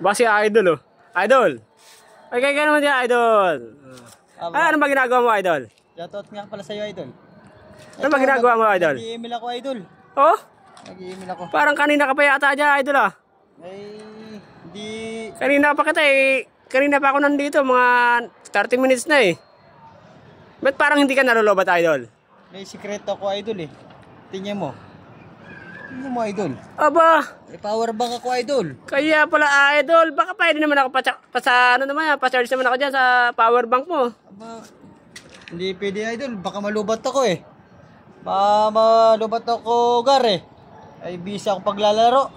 Baka si Idol oh. Idol! Ay, kaya naman dyan, Idol! Ah, Ay, ano ba ginagawa mo, Idol? Shoutout nga pala sa'yo, Idol. Ano ba ginagawa mo, Idol? Nag-i-email ako, Idol. Oh? nag email ako. Parang kanina ka pa yata dyan, Idol ah. Ay, hindi... Kanina pa kita eh. Kanina pa ako nandito, mga 30 minutes na eh. Ba't parang hindi ka nalulobat, Idol? May sikreto ako, Idol eh. Tingnan mo. Ano mo, idol? Aba! May power bank ako, idol. Kaya pala, ah, idol. Baka pwede naman ako pa, pa ano naman, ah, pa-charge naman ako dyan sa power bank mo. Aba, hindi pwede, idol. Baka malubat ako eh. Baka malubat ako, gar eh. Ay, busy ako paglalaro.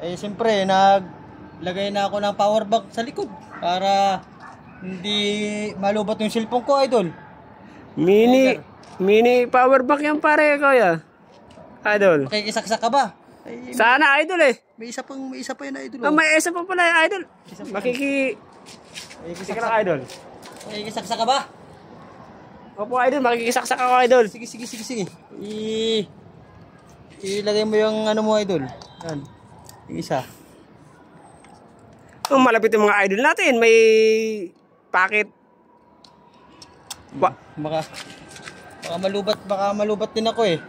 Eh, siyempre, naglagay na ako ng power bank sa likod para hindi malubat yung cellphone ko, idol. Mini, Ay, mini power bank yan pare, kuya. Idol. Makikisaksak ka ba? Ay, Sana idol eh. May isa pang may isa pa yun idol. Ah, oh. Ah, may isa pa pala yung idol. Makiki Makikisaksak ka idol. Makikisaksak ka ba? Opo idol, makikisaksak ako idol. Sige sige sige sige. I Ilagay mo yung ano mo idol. Yan. Yung isa. Um, malapit yung mga idol natin. May packet. Ba baka, baka malubat, baka malubat din ako eh.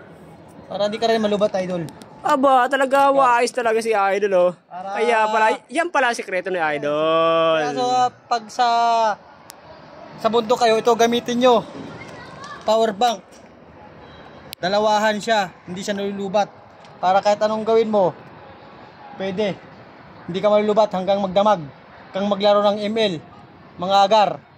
Para di ka rin malubat, idol. Aba, talaga wise talaga si Idol, oh. Para... Kaya pala, yan pala sikreto ni Idol. Kaya so, pag sa sa bundok kayo, ito gamitin nyo. Power bank. Dalawahan siya, hindi siya nalulubat. Para kahit anong gawin mo, pwede. Hindi ka malulubat hanggang magdamag. Kang maglaro ng ML, mga agar.